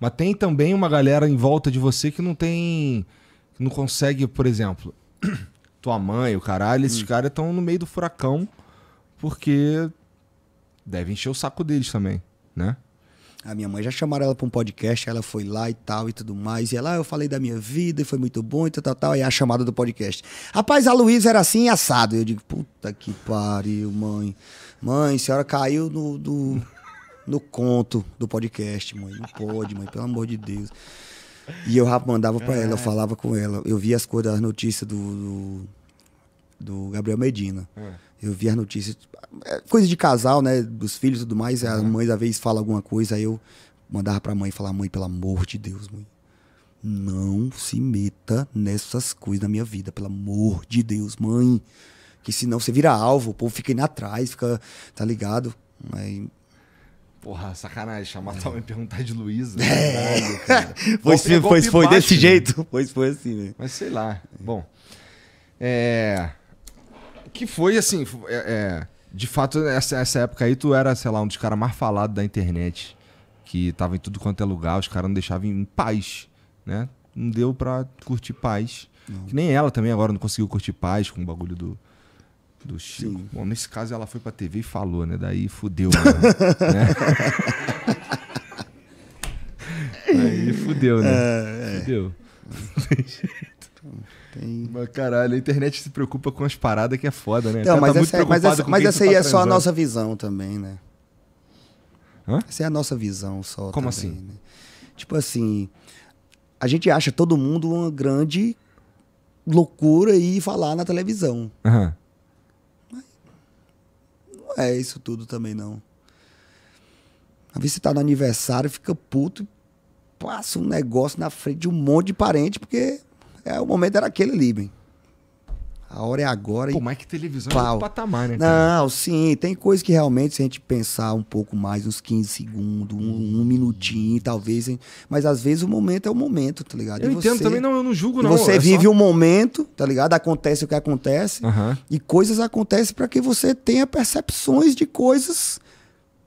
Mas tem também uma galera em volta de você que não tem. Que não consegue, por exemplo, tua mãe, o caralho, esses hum. caras estão no meio do furacão porque deve encher o saco deles também, né? A minha mãe já chamaram ela para um podcast, ela foi lá e tal e tudo mais. E ela, ah, eu falei da minha vida, e foi muito bom e tal, tal, tal. E é a chamada do podcast. Rapaz, a Luísa era assim assado. Eu digo, puta que pariu, mãe. Mãe, a senhora caiu no, do no conto do podcast, mãe. Não pode, mãe, pelo amor de Deus. E eu mandava para ela, eu falava com ela. Eu via as coisas, as notícias do, do, do Gabriel Medina. É. Eu via as notícias, é coisa de casal, né? Dos filhos e tudo mais. Uhum. A mãe, às vezes, fala alguma coisa, aí eu mandava pra mãe falar: mãe, pelo amor de Deus, mãe. Não se meta nessas coisas na minha vida, pelo amor de Deus, mãe. Que senão você vira alvo, o povo fica indo atrás, fica, tá ligado? Mas Porra, sacanagem, chamar é. mãe e perguntar de Luísa. É. pois foi, foi, foi desse jeito. Pois foi assim, né? Mas sei lá. Bom. É. Que foi assim. É, é, de fato, essa, essa época aí, tu era, sei lá, um dos caras mais falados da internet. Que tava em tudo quanto é lugar, os caras não deixavam em paz, né? Não deu pra curtir paz. Não. Que nem ela também agora não conseguiu curtir paz com o bagulho do do Chico. Sim. Bom, nesse caso ela foi pra TV e falou, né? Daí fudeu, né? Aí fudeu, né? É, é. Fudeu. Tem... Mas caralho, a internet se preocupa com as paradas que é foda, né? Não, tá mas, tá essa, é, mas essa, mas essa tá aí tá é só a nossa visão também, né? Hã? Essa é a nossa visão só. Como também, assim? Né? Tipo assim, a gente acha todo mundo uma grande loucura e falar na televisão. Uhum não é isso tudo também, não. Às vezes você tá no aniversário, fica puto, passa um negócio na frente de um monte de parente, porque é, o momento era aquele ali, bem a hora é agora. Pô, é mas que televisão é pau. é outro patamar, né? Cara? Não, sim, tem coisa que realmente, se a gente pensar um pouco mais, uns 15 segundos, um, um uhum. minutinho, talvez. Hein? Mas às vezes o momento é o momento, tá ligado? Eu e entendo você, também, não, eu não julgo, não. Você é vive o só... um momento, tá ligado? Acontece o que acontece. Uhum. E coisas acontecem para que você tenha percepções de coisas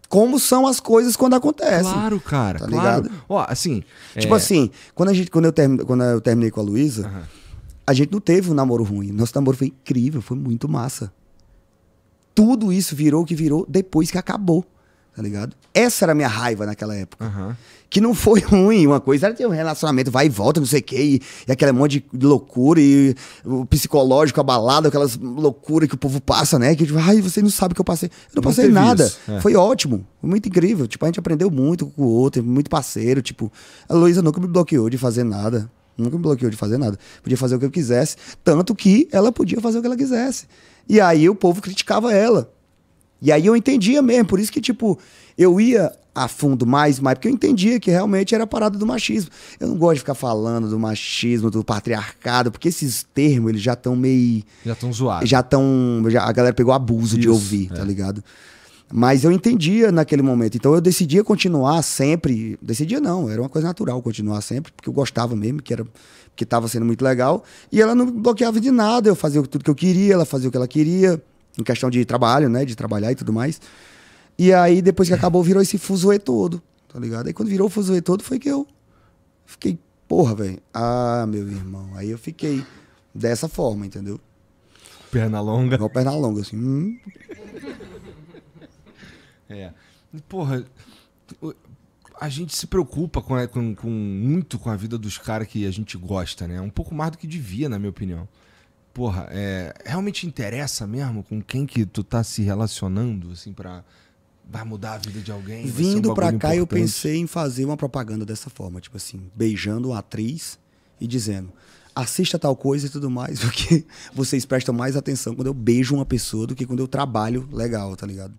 como são as coisas quando acontecem. Claro, cara. Tá ligado? Ó, assim. Tipo é... assim, quando a gente, quando eu, term... quando eu terminei com a Luísa, a gente não teve um namoro ruim. Nosso namoro foi incrível, foi muito massa. Tudo isso virou o que virou depois que acabou, tá ligado? Essa era a minha raiva naquela época. Uhum. Que não foi ruim, uma coisa era ter um relacionamento vai e volta, não sei o quê, e, e aquele monte de loucura, e o psicológico abalado, aquelas loucuras que o povo passa, né? Que tipo, ai, você não sabe o que eu passei. Eu não, não passei nada. É. Foi ótimo, foi muito incrível. Tipo, a gente aprendeu muito com o outro, muito parceiro. Tipo, a Luísa nunca me bloqueou de fazer nada. Nunca me bloqueou de fazer nada. Podia fazer o que eu quisesse, tanto que ela podia fazer o que ela quisesse. E aí o povo criticava ela. E aí eu entendia mesmo, por isso que, tipo, eu ia a fundo mais, mais, porque eu entendia que realmente era a parada do machismo. Eu não gosto de ficar falando do machismo, do patriarcado, porque esses termos, eles já estão meio... Já estão zoados. Já estão... A galera pegou abuso isso, de ouvir, tá é. tá ligado? Mas eu entendia naquele momento. Então eu decidia continuar sempre. Decidia não, era uma coisa natural continuar sempre, porque eu gostava mesmo, que era que estava sendo muito legal. E ela não bloqueava de nada, eu fazia tudo que eu queria, ela fazia o que ela queria, em questão de trabalho, né? De trabalhar e tudo mais. E aí, depois que acabou, virou esse fuzuê todo, tá ligado? Aí quando virou o fuzuê todo, foi que eu fiquei, porra, velho. Ah, meu irmão. Aí eu fiquei dessa forma, entendeu? Perna longa. Igual perna longa, assim. Hum, é. Porra, a gente se preocupa com, com, com muito com a vida dos caras que a gente gosta, né? Um pouco mais do que devia, na minha opinião. Porra, é, realmente interessa mesmo com quem que tu tá se relacionando, assim, pra vai mudar a vida de alguém? Vindo um pra cá, importante. eu pensei em fazer uma propaganda dessa forma, tipo assim, beijando uma atriz e dizendo assista tal coisa e tudo mais, porque vocês prestam mais atenção quando eu beijo uma pessoa do que quando eu trabalho legal, tá ligado?